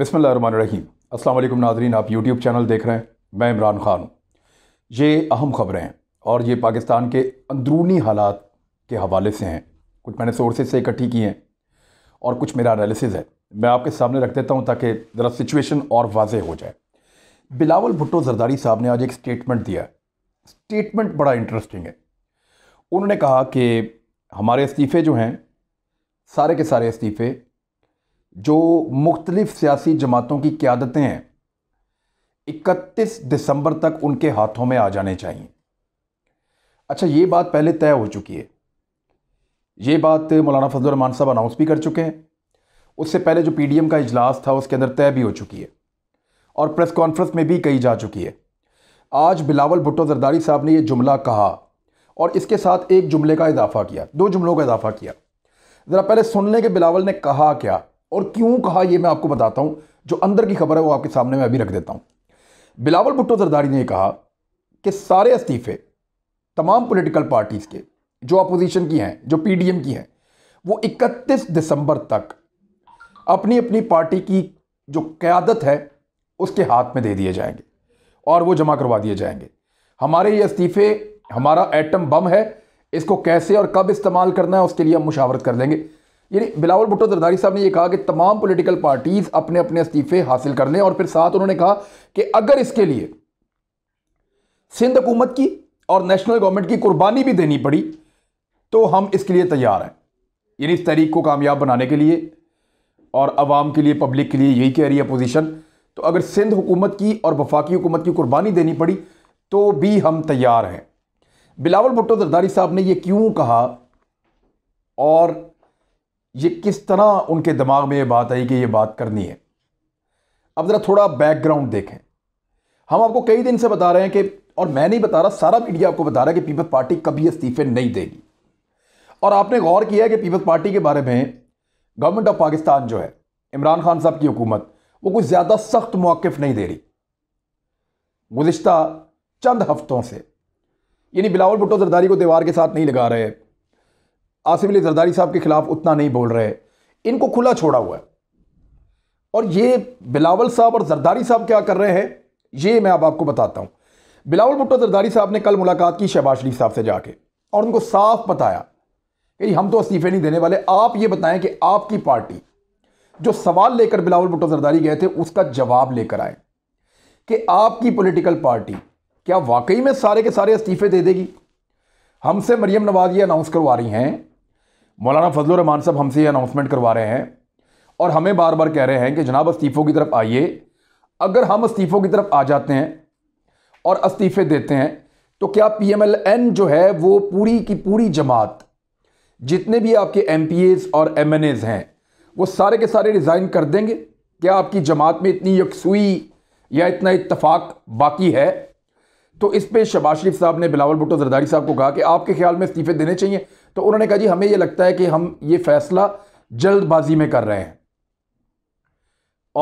अस्सलाम अल्लाम नाजरीन आप यूट्यूब चैनल देख रहे हैं मैं इमरान ख़ान हूँ ये अहम ख़बरें हैं और ये पाकिस्तान के अंदरूनी हालात के हवाले से हैं कुछ मैंने सोर्सेज से इकट्ठी की हैं और कुछ मेरा एनालिसिस है मैं आपके सामने रख देता हूँ ताकि ज़रा सिचुएशन और वाज हो जाए बिलावल भुट्टो जरदारी साहब ने आज एक स्टेटमेंट दिया स्टेटमेंट बड़ा इंटरेस्टिंग है उन्होंने कहा कि हमारे इस्तीफ़े जो हैं सारे के सारे इस्तीफ़े जो मुख्तलिफ सियासी जमातों की क्यादतें हैं 31 दिसंबर तक उनके हाथों में आ जाने चाहिए अच्छा ये बात पहले तय हो चुकी है ये बात मौलाना फजलरहमान साहब अनाउंस भी कर चुके हैं उससे पहले जो एम का इजलास था उसके अंदर तय भी हो चुकी है और प्रेस कॉन्फ्रेंस में भी कही जा चुकी है आज बिलावल भुट्टो जरदारी साहब ने ये जुमला कहा और इसके साथ एक जुमले का इजाफा किया दो जुमलों का इजाफा किया ज़रा पहले सुन लें कि बिलावल ने कहा क्या और क्यों कहा यह मैं आपको बताता हूं जो अंदर की खबर है वो आपके सामने मैं अभी रख देता हूं बिलावल भुट्टो जरदारी ने कहा कि सारे इस्तीफे तमाम पॉलिटिकल पार्टीज़ के जो अपोजिशन की हैं जो पीडीएम की हैं वो 31 दिसंबर तक अपनी अपनी पार्टी की जो क़्यादत है उसके हाथ में दे दिए जाएंगे और वो जमा करवा दिए जाएंगे हमारे ये इस्तीफ़े हमारा एटम बम है इसको कैसे और कब इस्तेमाल करना है उसके लिए हम मुशावरत कर लेंगे यानी बिलावल भुट्टो जरदारी साहब ने यह कहा कि तमाम पोलिटिकल पार्टीज़ अपने अपने इस्तीफे हासिल कर लें और फिर साथ उन्होंने कहा कि अगर इसके लिए सिंध हुकूमत की और नेशनल गवर्नमेंट की कुर्बानी भी देनी पड़ी तो हम इसके लिए तैयार हैं यानी इस तहरीक को कामयाब बनाने के लिए और आवाम के लिए पब्लिक के लिए यही कह रही है अपोजिशन तो अगर सिंध हुकूमत की और वफाकी हुकूमत की कुर्बानी देनी पड़ी तो भी हम तैयार हैं बिलावल भुट्टो जरदारी साहब ने यह क्यों कहा और ये किस तरह उनके दिमाग में ये बात आई कि ये बात करनी है अब ज़रा थोड़ा बैकग्राउंड देखें हम आपको कई दिन से बता रहे हैं कि और मैं नहीं बता रहा सारा मीडिया आपको बता रहा है कि पीपल्स पार्टी कभी इस्तीफे नहीं देगी और आपने गौर किया कि पीपल्स पार्टी के बारे में गवर्नमेंट ऑफ पाकिस्तान जो है इमरान खान साहब की हुकूमत वो कुछ ज़्यादा सख्त मौक़ नहीं दे रही गुज्त चंद हफ्तों से यानी बिलावल भुट्टो जरदारी को दीवार के साथ नहीं लगा रहे आसिफ अली जरदारी साहब के खिलाफ उतना नहीं बोल रहे इनको खुला छोड़ा हुआ है और ये बिलावल साहब और जरदारी साहब क्या कर रहे हैं ये मैं अब आपको बताता हूँ बिलावल भुट्टो जरदारी साहब ने कल मुलाकात की शहबाज शरीफ साहब से जाके और उनको साफ बताया कि हम तो इस्तीफे नहीं देने वाले आप ये बताएं कि आपकी पार्टी जो सवाल लेकर बिलावल भुट्टो जरदारी गए थे उसका जवाब लेकर आए कि आपकी पॉलिटिकल पार्टी क्या वाकई में सारे के सारे इस्तीफे दे देगी हमसे मरियम नवाज ये अनाउंस करवा रही हैं मौलाना फजल रहमान साहब हमसे ये अनाउंसमेंट करवा रहे हैं और हमें बार बार कह रहे हैं कि जनाब इस्तीफ़ों की तरफ आइए अगर हम इस्तीफ़ों की तरफ आ जाते हैं और इस्तीफ़े देते हैं तो क्या पी एम एल एन जो है वो पूरी की पूरी जमात जितने भी आपके एम पी एज और एम एन एज हैं वो सारे के सारे रिज़ाइन कर देंगे क्या आपकी जमात में इतनी यकसुई या इतना इतफाक़ बाकी है तो इस पर शबाज शरीफ साहब ने बिलावल भुट्टो जरदारी साहब को कहा कि आपके ख्याल में इस्तीफ़े देने चाहिए तो उन्होंने कहा जी हमें ये लगता है कि हम ये फैसला जल्दबाजी में कर रहे हैं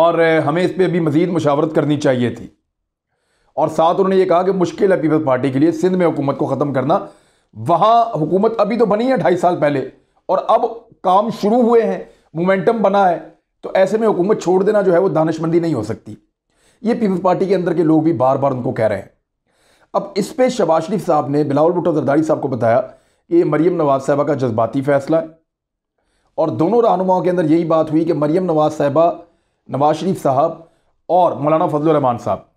और हमें इस पर अभी मज़ीद मुशावरत करनी चाहिए थी और साथ उन्होंने ये कहा कि मुश्किल है पीपल्स पार्टी के लिए सिंध में हुकूमत को ख़त्म करना वहाँ हुकूमत अभी तो बनी है ढाई साल पहले और अब काम शुरू हुए हैं मोमेंटम बना है तो ऐसे में हुकूमत छोड़ देना जो है वो दानशमंदी नहीं हो सकती ये पीपल्स पार्टी के अंदर के लोग भी बार बार उनको कह रहे हैं अब इस पर शबाज शरीफ साहब ने बिलावल भुट्टो जरदारी साहब को बताया ये मरीम नवाज़ साहबा का जज्बाती फ़ैसला है और दोनों रहनुमाओं के अंदर यही बात हुई कि मरीम नवाज़ साहबा नवाज शरीफ साहब और मौलाना फजलरहमान साहब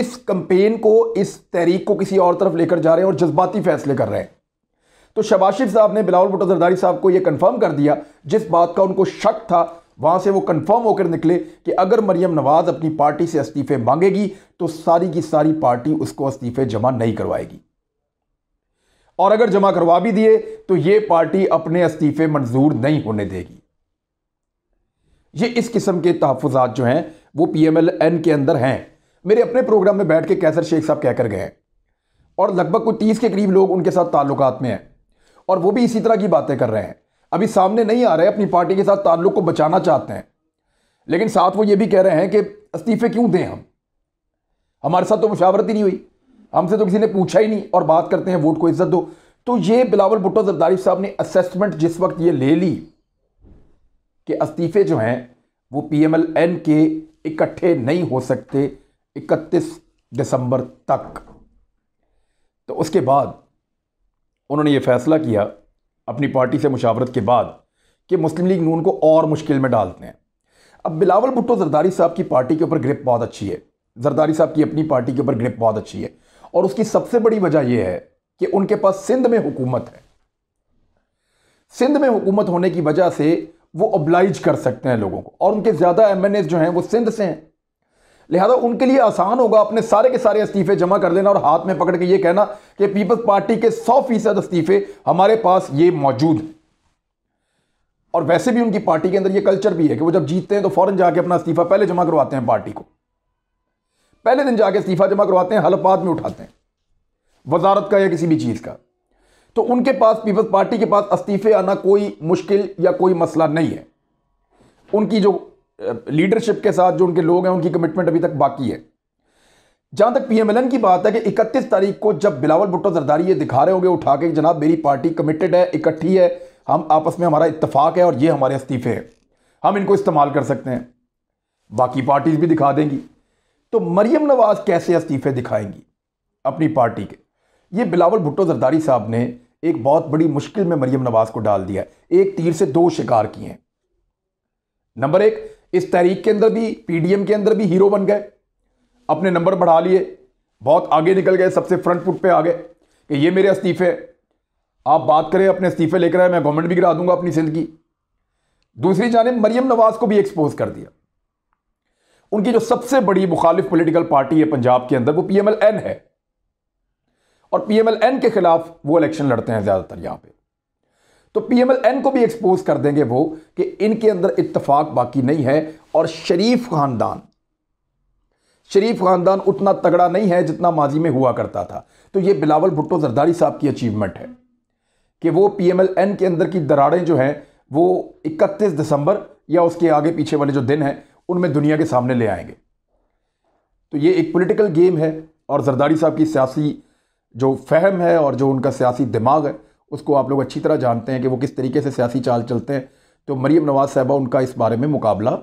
इस कंपेन को इस तहरीक को किसी और तरफ लेकर जा रहे हैं और जज्बाती फ़ैसले कर रहे हैं तो शबाज शरीफ साहब ने बिलावल भुटो जरदारी साहब को यह कन्फर्म कर दिया जिस बात का उनको शक था वहाँ से वो कंफर्म होकर निकले कि अगर मरियम नवाज़ अपनी पार्टी से इस्तीफ़े मांगेगी तो सारी की सारी पार्टी उसको इस्तीफ़े जमा नहीं करवाएगी और अगर जमा करवा भी दिए तो यह पार्टी अपने इस्तीफे मंजूर नहीं होने देगी ये इस किस्म के तहफात जो हैं वो पी एम एल एन के अंदर हैं मेरे अपने प्रोग्राम में बैठ के कैसर शेख साहब कहकर गए और लगभग कोई तीस के करीब लोग उनके साथ ताल्लुकात में हैं और वो भी इसी तरह की बातें कर रहे हैं अभी सामने नहीं आ रहे अपनी पार्टी के साथ ताल्लुक को बचाना चाहते हैं लेकिन साथ वो ये भी कह रहे हैं कि इस्तीफे क्यों दें हम हमारे साथ तो मुशावरत ही नहीं हुई हमसे तो किसी ने पूछा ही नहीं और बात करते हैं वोट को इज्जत दो तो ये बिलावल भुट्टो जरदारी साहब ने असेसमेंट जिस वक्त ये ले ली कि इस्तीफे जो हैं वो पीएमएलएन के इकट्ठे नहीं हो सकते 31 दिसंबर तक तो उसके बाद उन्होंने ये फैसला किया अपनी पार्टी से मुशावरत के बाद कि मुस्लिम लीग नून को और मुश्किल में डालते हैं अब बिलावल भुट्टो जरदारी साहब की पार्टी के ऊपर ग्रिप बहुत अच्छी है जरदारी साहब की अपनी पार्टी के ऊपर ग्रिप बहुत अच्छी है और उसकी सबसे बड़ी वजह यह है कि उनके पास सिंध में हुकूमत है सिंध में हुकूमत होने की वजह से वो अब्लाइज कर सकते हैं लोगों को और उनके ज़्यादा एम जो हैं वो सिंध से हैं लिहाजा उनके लिए आसान होगा अपने सारे के सारे इस्तीफे जमा कर देना और हाथ में पकड़ के ये कहना कि पीपल्स पार्टी के सौ फीसद इस्तीफे हमारे पास ये मौजूद हैं और वैसे भी उनकी पार्टी के अंदर ये कल्चर भी है कि वो जब जीतते हैं तो फ़ौरन जाके अपना इस्तीफा पहले जमा करवाते हैं पार्टी को पहले दिन जाके इस्तीफा जमा करवाते हैं हलफात में उठाते हैं वजारत का या किसी भी चीज़ का तो उनके पास पीपल्स पार्टी के पास इस्तीफे आना कोई मुश्किल या कोई मसला नहीं है उनकी जो लीडरशिप के साथ जो उनके लोग हैं उनकी कमिटमेंट अभी तक बाकी है जहां तक पीएमएलएन की बात है कि 31 तारीख को जब बिलावल भुट्टो जरदारी ये दिखा रहे होंगे उठा के जनाब मेरी पार्टी कमिटेड है इकट्ठी है हम आपस में हमारा इतफाक़ है और ये हमारे इस्तीफे हैं हम इनको इस्तेमाल कर सकते हैं बाकी पार्टीज भी दिखा देंगी तो मरियम नवाज कैसे इस्तीफे दिखाएंगी अपनी पार्टी के ये बिलावल भुट्टो जरदारी साहब ने एक बहुत बड़ी मुश्किल में मरियम नवाज को डाल दिया है एक तीर से दो शिकार किए हैं नंबर एक इस तहरीक के अंदर भी पीडीएम के अंदर भी हीरो बन गए अपने नंबर बढ़ा लिए बहुत आगे निकल गए सबसे फ्रंट फुट पे आ गए कि ये मेरे इस्तीफे आप बात करें अपने इस्तीफे लेकर आए मैं गवर्नमेंट भी गिरा दूंगा अपनी सिंध की दूसरी जानब मरियम नवाज को भी एक्सपोज कर दिया उनकी जो सबसे बड़ी मुखालिफ पोलिटिकल पार्टी है पंजाब के अंदर वो पी एम एल एन है और पी एम एल एन के खिलाफ वो इलेक्शन लड़ते हैं ज़्यादातर यहां पर तो पी एम एल एन को भी एक्सपोज कर देंगे वो कि इनके अंदर इतफाक बाकी नहीं है और शरीफ खानदान शरीफ खानदान उतना तगड़ा नहीं है जितना माजी में हुआ करता था तो ये बिलावल भुट्टो जरदारी साहब की अचीवमेंट है कि वो पी एम एल एन के अंदर की दरारें जो हैं वो इकतीस दिसंबर या उसके आगे पीछे वाले जो दिन हैं उनमें दुनिया के सामने ले आएंगे तो ये एक पॉलिटिकल गेम है और जरदारी साहब की सियासी जो फहम है और जो उनका सियासी दिमाग है उसको आप लोग अच्छी तरह जानते हैं कि वो किस तरीके से सियासी चाल चलते हैं तो मरीम नवाज़ साहबा उनका इस बारे में मुकाबला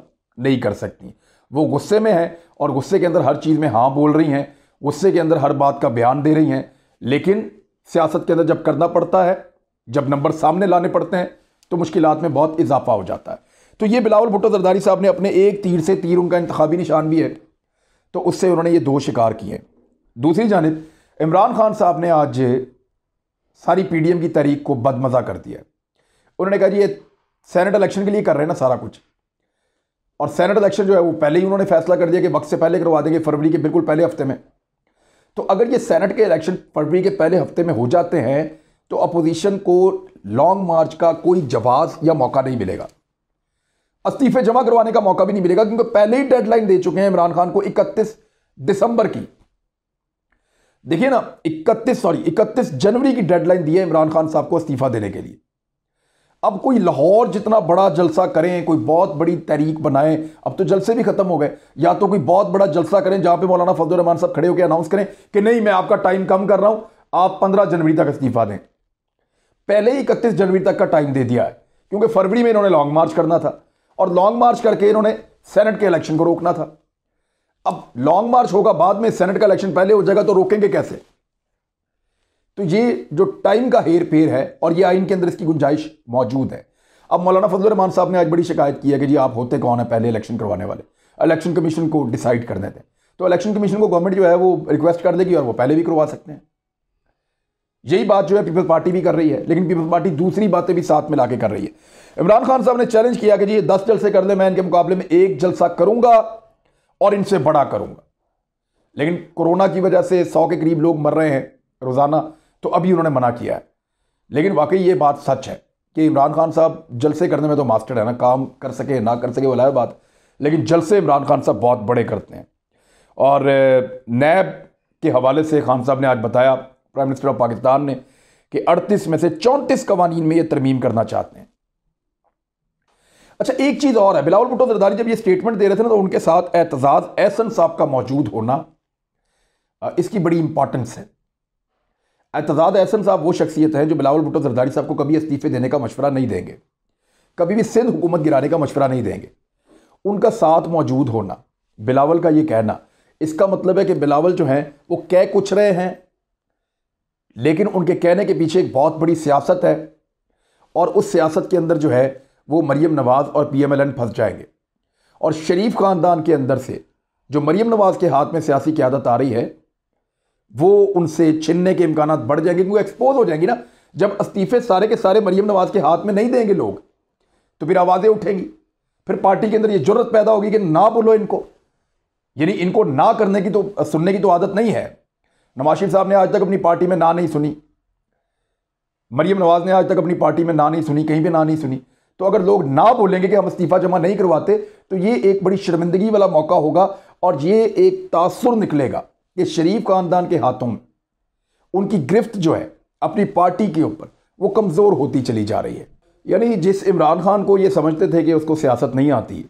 नहीं कर सकती वो गुस्से में हैं और गुस्से के अंदर हर चीज़ में हाँ बोल रही हैं गुस्से के अंदर हर बात का बयान दे रही हैं लेकिन सियासत के अंदर जब करना पड़ता है जब नंबर सामने लाने पड़ते हैं तो मुश्किल में बहुत इजाफा हो जाता है तो ये बिलावल भुट्टो जरदारी साहब ने अपने एक तीर से तीर उनका इंतबी निशान भी है तो उससे उन्होंने ये दो शिकार किए दूसरी जानब इमरान खान साहब ने आज सारी पी डी एम की तारीख को बदमज़ा कर दिया उन्होंने कहा जी ये सैनट इलेक्शन के लिए कर रहे हैं ना सारा कुछ और सैनट इलेक्शन जो है वो पहले ही उन्होंने फैसला कर दिया कि वक्त से पहले करवा देंगे फरवरी के बिल्कुल पहले हफ्ते में तो अगर ये सैनट के इलेक्शन फरवरी के पहले हफ्ते में हो जाते हैं तो अपोजिशन को लॉन्ग मार्च का कोई जवाब या मौका नहीं मिलेगा इस्तीफे जमा करवाने का मौका भी नहीं मिलेगा क्योंकि पहले ही डेडलाइन दे चुके हैं इमरान खान को 31 दिसंबर की देखिए ना 31 सॉरी 31 जनवरी की डेडलाइन दी है इमरान खान साहब को इस्तीफा देने के लिए अब कोई लाहौर जितना बड़ा जलसा करें कोई बहुत बड़ी तहरीक बनाएं अब तो जलसे भी खत्म हो गए या तो कोई बहुत बड़ा जलसा करें जहां पे मौलाना फजल रहमान साहब खड़े होकर अनाउंस करें कि नहीं मैं आपका टाइम कम कर रहा हूं आप 15 जनवरी तक इस्तीफा दें पहले ही इकतीस जनवरी तक का टाइम दे दिया है क्योंकि फरवरी में इन्होंने लॉन्ग मार्च करना था और लॉन्ग मार्च करके इन्होंने सेनेट के इलेक्शन को रोकना था अब लॉन्ग मार्च होगा बाद में सेनेट का इलेक्शन पहले हो जाएगा तो रोकेंगे कैसे तो ये जो टाइम का हेर फेर है और ये आइन के अंदर इसकी गुंजाइश मौजूद है अब मौलाना फजल रहमान साहब ने आज बड़ी शिकायत की है कि जी आप होते कौन है पहले इलेक्शन करवाने वाले इलेक्शन कमीशन को डिसाइड करने दें तो इलेक्शन कमीशन को गवर्नमेंट जो है वो रिक्वेस्ट कर देगी और वो पहले भी करवा सकते हैं यही बात जो है पीपल्स पार्टी भी कर रही है लेकिन पीपल्स पार्टी दूसरी बातें भी साथ में ला कर रही है इमरान खान साहब ने चैलेंज किया कि जी दस जलसे कर ले मैं इनके मुकाबले में एक जलसा करूंगा और इनसे बड़ा करूंगा लेकिन कोरोना की वजह से सौ के करीब लोग मर रहे हैं रोज़ाना तो अभी उन्होंने मना किया है लेकिन वाकई ये बात सच है कि इमरान खान साहब जलसे करने में तो मास्टर है ना काम कर सके ना कर सके वो अलग बात लेकिन जलसे इमरान खान साहब बहुत बड़े करते हैं और नैब के हवाले से खान साहब ने आज बताया प्राइम मिनिस्टर ऑफ पाकिस्तान ने कि 38 में से चौंतीस कवानीन में ये तरमीम करना चाहते हैं अच्छा एक चीज़ और है बिलावल भुट्टो जरदारी जब ये स्टेटमेंट दे रहे थे ना तो उनके साथ एतजाज़ एहसन साहब का मौजूद होना इसकी बड़ी इंपॉर्टेंस है एतज़ाज़ एहसन साहब वो शख्सियत है जो बिलावल भुट्टो जरदारी साहब को कभी इस्तीफे देने का मशवरा नहीं देंगे कभी भी सिंध हुकूमत गिराने का मशवरा नहीं देंगे उनका साथ मौजूद होना बिलावल का ये कहना इसका मतलब है कि बिलावल जो हैं वो कह कुछ रहे हैं लेकिन उनके कहने के पीछे एक बहुत बड़ी सियासत है और उस सियासत के अंदर जो है वो मरीम नवाज़ और पी एम एल एन फंस जाएंगे और शरीफ ख़ानदान के अंदर से जो मरीम नवाज़ के हाथ में सियासी क्यादत आ रही है वो उनसे छिनने के इम्कान बढ़ जाएंगे क्योंकि एक्सपोज हो जाएंगी ना जब इस्तीफ़े सारे के सारे मरीम नवाज़ के हाथ में नहीं देंगे लोग तो फिर आवाज़ें उठेंगी फिर पार्टी के अंदर ये जरूरत पैदा होगी कि ना बोलो इनको यानी इनको ना करने की तो सुनने की तो आदत नहीं है नवाशिफ साहब ने आज तक अपनी पार्टी में ना नहीं सुनी मरियम नवाज ने आज तक अपनी पार्टी में ना नहीं सुनी कहीं भी ना नहीं सुनी तो अगर लोग ना बोलेंगे कि हम इस्तीफ़ा जमा नहीं करवाते तो ये एक बड़ी शर्मिंदगी वाला मौका होगा और ये एक तासुर निकलेगा कि शरीफ खानदान के हाथों में उनकी गिरफ्त जो है अपनी पार्टी के ऊपर वो कमज़ोर होती चली जा रही है यानी जिस इमरान खान को ये समझते थे कि उसको सियासत नहीं आती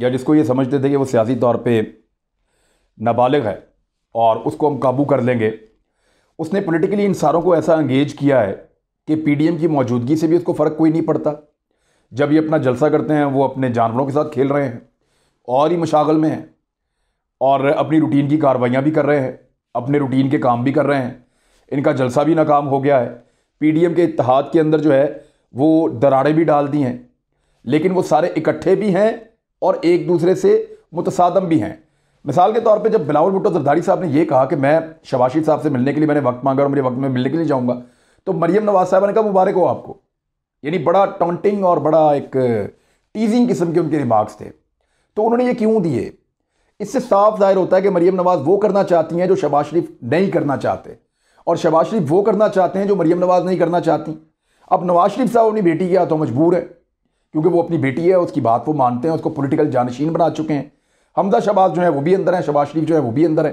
या जिसको ये समझते थे कि वो सियासी तौर पर नाबालिग है और उसको हम काबू कर लेंगे उसने पॉलिटिकली इन सारों को ऐसा इंगेज किया है कि पीडीएम की मौजूदगी से भी उसको फ़र्क कोई नहीं पड़ता जब ये अपना जलसा करते हैं वो अपने जानवरों के साथ खेल रहे हैं और ही मशागल में हैं और अपनी रूटीन की कार्रवाइयाँ भी कर रहे हैं अपने रूटीन के काम भी कर रहे हैं इनका जलसा भी नाकाम हो गया है पीडीएम के इतिहाद के अंदर जो है वो दरारें भी डाल दी हैं लेकिन वो सारे इकट्ठे भी हैं और एक दूसरे से मुतसादम भी हैं मिसाल के तौर पे जब बिलावल भुट्टो जरदारी साहब ने यह कहा कि मैं शबाशी साहब से मिलने के लिए मैंने वक्त मांगा और मेरे वक्त में मिलने के लिए जाऊँगा तो मरियम नवाज साहब ने कहा मुबारक हो आपको यानी बड़ा टॉन्टिंग और बड़ा एक टीजिंग किस्म के उनके रिमार्क्स थे तो उन्होंने ये क्यों दिए इससे साफ जाहिर होता है कि मरियम नवाज वो करना चाहती हैं जो शबाज शरीफ नहीं करना चाहते और शबाज शरीफ वो करना चाहते हैं जो मरियम नवाज नहीं करना चाहती अब नवाज शरीफ साहब अपनी बेटी के हाथों मजबूर है क्योंकि वो अपनी बेटी है उसकी बात वो मानते हैं उसको पोलिटिकल जानशीन बना चुके हैं हमदा शबाज जो है वो भी अंदर है शबाज शरीफ जो है वो भी अंदर है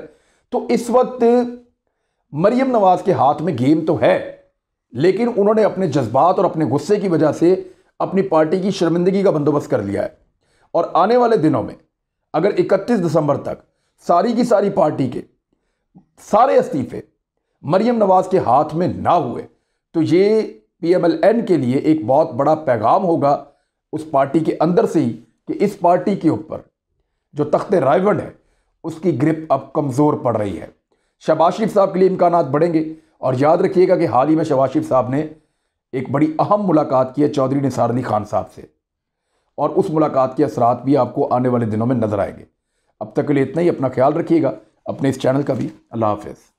तो इस वक्त मरियम नवाज के हाथ में गेम तो है लेकिन उन्होंने अपने जज्बात और अपने गुस्से की वजह से अपनी पार्टी की शर्मिंदगी का बंदोबस्त कर लिया है और आने वाले दिनों में अगर 31 दिसंबर तक सारी की सारी पार्टी के सारे इस्तीफे मरियम नवाज के हाथ में ना हुए तो ये पीएमएलएन के लिए एक बहुत बड़ा पैगाम होगा उस पार्टी के अंदर से ही कि इस पार्टी के ऊपर जो तख्त रायगढ़ है उसकी ग्रिप अब कमज़ोर पड़ रही है शबाज शरीफ साहब के लिए इम्कान बढ़ेंगे और याद रखिएगा कि हाल ही में शबाज शरीफ साहब ने एक बड़ी अहम मुलाकात की है चौधरी निसार अली खान साहब से और उस मुलाकात के असरात भी आपको आने वाले दिनों में नजर आएंगे अब तक के लिए इतना ही अपना ख्याल रखिएगा अपने इस चैनल का भी अल्लाह हाफिज़